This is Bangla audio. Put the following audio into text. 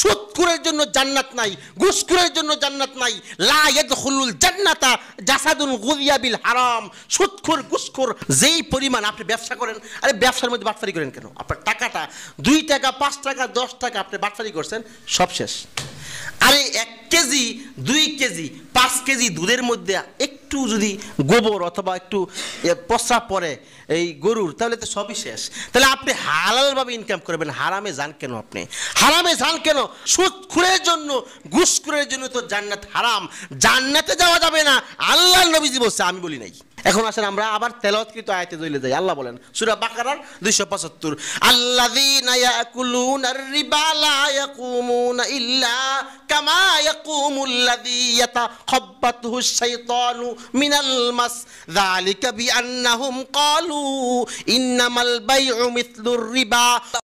সুৎকুরের জন্য জান্নাত নাই ঘুসকুরের জন্য জান্নাত নাই লাহুল জান্নাতা জাসাদুন বিল হারাম সুৎখুর ঘুসখুর যেই পরিমাণ আপনি ব্যবসা করেন আরে ব্যবসার মধ্যে বাটফারি করেন কেন আপনার টাকাটা দুই টাকা পাঁচ টাকা দশ টাকা আপনি বাটফারি করছেন সব শেষ আরে এক কেজি দুই কেজি পাঁচ কেজি দুধের মধ্যে এক একটু যদি গোবর অথবা একটু প্রস্রাব পরে এই গরুর তাহলে তো সবই শেষ তাহলে আপনি হালালভাবে ইনকাম করবেন হারামে যান কেন আপনি হারামে যান কেন সুদ সুৎখুরের জন্য ঘুষখুরের জন্য তো জান্নাত হারাম জান্নাতে যাওয়া যাবে না আল্লাহ নবীজি বলছে আমি বলি নাই এখন আসেন আমরা আবার তেলতকৃত আয়তে দইলে যাই আল্লাহ বলেন সুরা বাকারার দুইশো পঁচাত্তর আল্লাহ يقوم الذي يتخبطه الشيطان من المس ذلك بأنهم قالوا إنما البيع مثل الربا